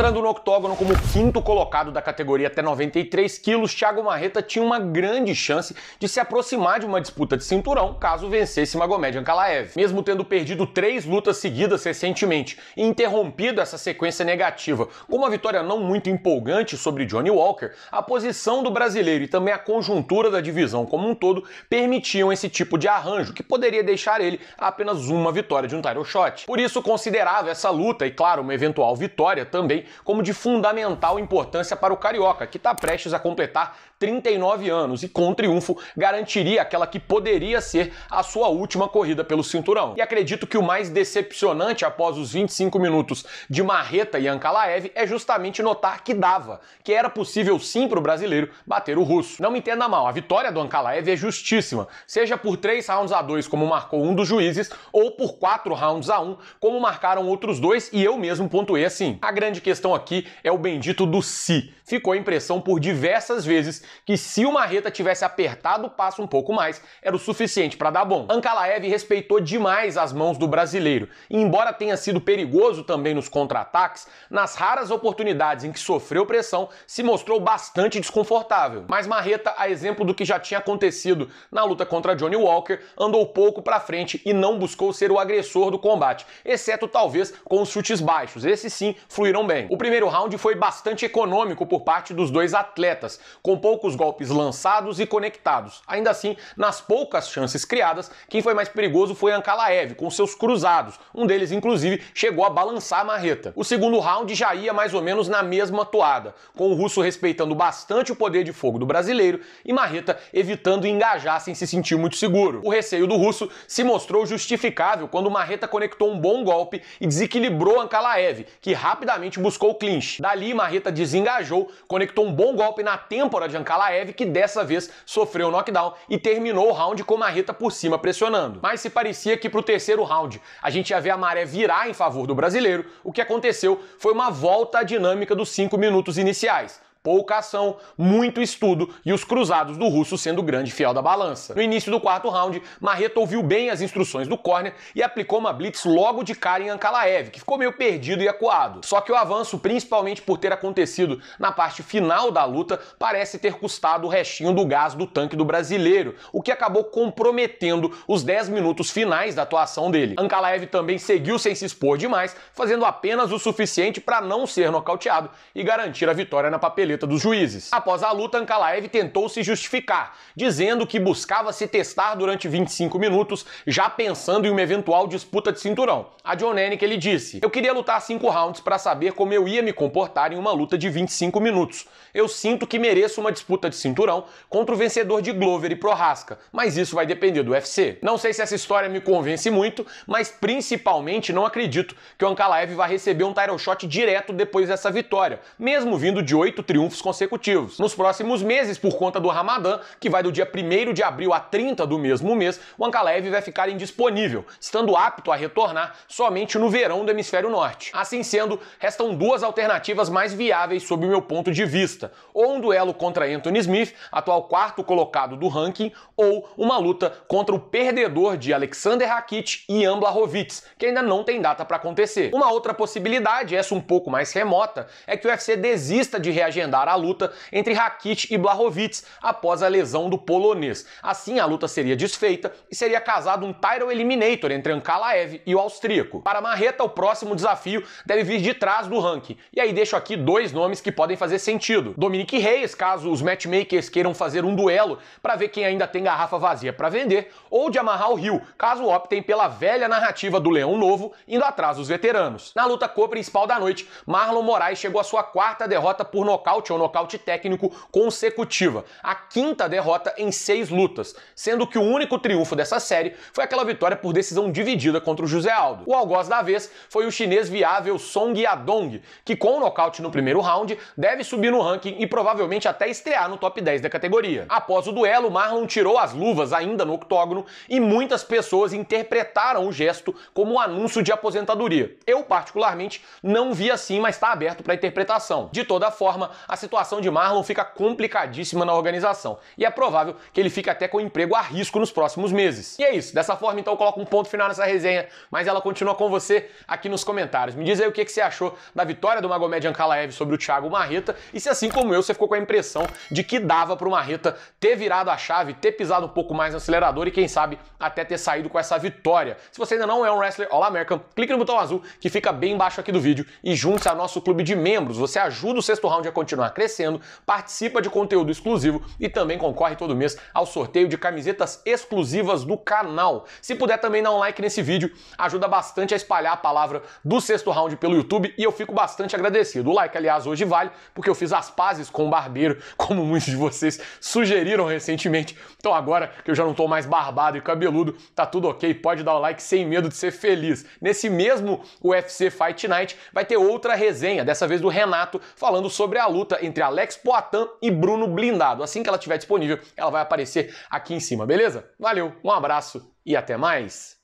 Entrando no octógono como quinto colocado da categoria até 93 quilos, Thiago Marreta tinha uma grande chance de se aproximar de uma disputa de cinturão caso vencesse Magomed Ankalaev. Mesmo tendo perdido três lutas seguidas recentemente e interrompido essa sequência negativa com uma vitória não muito empolgante sobre Johnny Walker, a posição do brasileiro e também a conjuntura da divisão como um todo permitiam esse tipo de arranjo que poderia deixar ele apenas uma vitória de um title shot. Por isso considerava essa luta e claro, uma eventual vitória também como de fundamental importância para o Carioca, que está prestes a completar 39 anos e, com triunfo, garantiria aquela que poderia ser a sua última corrida pelo cinturão. E acredito que o mais decepcionante após os 25 minutos de Marreta e Ankalaev é justamente notar que dava, que era possível sim para o brasileiro bater o russo. Não me entenda mal, a vitória do Ankalaev é justíssima, seja por 3 rounds a 2, como marcou um dos juízes, ou por 4 rounds a 1, como marcaram outros dois, e eu mesmo pontuei assim. A grande questão questão aqui é o bendito do se. Ficou a impressão por diversas vezes que se o Marreta tivesse apertado o passo um pouco mais, era o suficiente para dar bom. Ankalaev respeitou demais as mãos do brasileiro, e embora tenha sido perigoso também nos contra-ataques, nas raras oportunidades em que sofreu pressão, se mostrou bastante desconfortável. Mas Marreta, a exemplo do que já tinha acontecido na luta contra Johnny Walker, andou pouco para frente e não buscou ser o agressor do combate, exceto talvez com os chutes baixos. Esses sim fluíram bem. O primeiro round foi bastante econômico por parte dos dois atletas, com poucos golpes lançados e conectados. Ainda assim, nas poucas chances criadas, quem foi mais perigoso foi Ankalaev, com seus cruzados. Um deles, inclusive, chegou a balançar a marreta. O segundo round já ia mais ou menos na mesma toada, com o russo respeitando bastante o poder de fogo do brasileiro e Marreta evitando engajar sem se sentir muito seguro. O receio do russo se mostrou justificável quando Marreta conectou um bom golpe e desequilibrou Ankalaev, que rapidamente buscou buscou o clinch. Dali, Marreta desengajou, conectou um bom golpe na têmpora de Ankalaev, que dessa vez sofreu o knockdown e terminou o round com Marreta por cima pressionando. Mas se parecia que pro terceiro round a gente ia ver a maré virar em favor do brasileiro, o que aconteceu foi uma volta à dinâmica dos cinco minutos iniciais pouca ação, muito estudo e os cruzados do russo sendo o grande fiel da balança. No início do quarto round, Marreta ouviu bem as instruções do corner e aplicou uma blitz logo de cara em Ankalaev, que ficou meio perdido e acuado. Só que o avanço, principalmente por ter acontecido na parte final da luta, parece ter custado o restinho do gás do tanque do brasileiro, o que acabou comprometendo os 10 minutos finais da atuação dele. Ankalaev também seguiu sem se expor demais, fazendo apenas o suficiente para não ser nocauteado e garantir a vitória na papelinha caneleta dos juízes. Após a luta, Ankalaev tentou se justificar, dizendo que buscava se testar durante 25 minutos, já pensando em uma eventual disputa de cinturão. A John Anik, ele disse: "Eu queria lutar 5 rounds para saber como eu ia me comportar em uma luta de 25 minutos. Eu sinto que mereço uma disputa de cinturão contra o vencedor de Glover e Prohaska, mas isso vai depender do UFC. Não sei se essa história me convence muito, mas principalmente não acredito que o Ankalaev vai receber um title shot direto depois dessa vitória, mesmo vindo de 8 triunfos triunfos consecutivos. Nos próximos meses, por conta do Ramadã, que vai do dia 1 de abril a 30 do mesmo mês, o Ankalev vai ficar indisponível, estando apto a retornar somente no verão do hemisfério norte. Assim sendo, restam duas alternativas mais viáveis sob o meu ponto de vista: ou um duelo contra Anthony Smith, atual quarto colocado do ranking, ou uma luta contra o perdedor de Alexander Rakit e Ian Blachowicz, que ainda não tem data para acontecer. Uma outra possibilidade, essa um pouco mais remota, é que o UFC desista de reagendar agendar a luta entre Rakic e Blachowicz após a lesão do polonês. Assim, a luta seria desfeita e seria casado um title Eliminator entre Ankalaev e o austríaco. Para Marreta, o próximo desafio deve vir de trás do ranking. E aí deixo aqui dois nomes que podem fazer sentido. Dominique Reis, caso os matchmakers queiram fazer um duelo para ver quem ainda tem garrafa vazia para vender, ou de amarrar o Rio, caso optem pela velha narrativa do Leão Novo indo atrás dos veteranos. Na luta co-principal da noite, Marlon Moraes chegou à sua quarta derrota por nocaute nocaute ou nocaute técnico consecutiva, a quinta derrota em seis lutas, sendo que o único triunfo dessa série foi aquela vitória por decisão dividida contra o José Aldo. O algoz da vez foi o chinês viável Song Yadong, que com o nocaute no primeiro round deve subir no ranking e provavelmente até estrear no top 10 da categoria. Após o duelo, Marlon tirou as luvas ainda no octógono e muitas pessoas interpretaram o gesto como um anúncio de aposentadoria. Eu, particularmente, não vi assim, mas está aberto para interpretação. De toda forma, a situação de Marlon fica complicadíssima na organização e é provável que ele fique até com emprego a risco nos próximos meses. E é isso, dessa forma então eu coloco um ponto final nessa resenha, mas ela continua com você aqui nos comentários. Me diz aí o que, que você achou da vitória do Magomed Ankalaev sobre o Thiago Marreta e se assim como eu você ficou com a impressão de que dava para o Marreta ter virado a chave, ter pisado um pouco mais no acelerador e quem sabe até ter saído com essa vitória. Se você ainda não é um wrestler All American, clique no botão azul que fica bem embaixo aqui do vídeo e junte-se ao nosso clube de membros. Você ajuda o sexto round a continuar continuar crescendo, participa de conteúdo exclusivo e também concorre todo mês ao sorteio de camisetas exclusivas do canal. Se puder também dar um like nesse vídeo, ajuda bastante a espalhar a palavra do sexto round pelo YouTube e eu fico bastante agradecido. O like, aliás, hoje vale, porque eu fiz as pazes com o barbeiro, como muitos de vocês sugeriram recentemente. Então agora que eu já não tô mais barbado e cabeludo, tá tudo ok, pode dar o like sem medo de ser feliz. Nesse mesmo UFC Fight Night vai ter outra resenha, dessa vez do Renato, falando sobre a luta luta entre Alex Poitin e Bruno Blindado. Assim que ela estiver disponível, ela vai aparecer aqui em cima, beleza? Valeu, um abraço e até mais!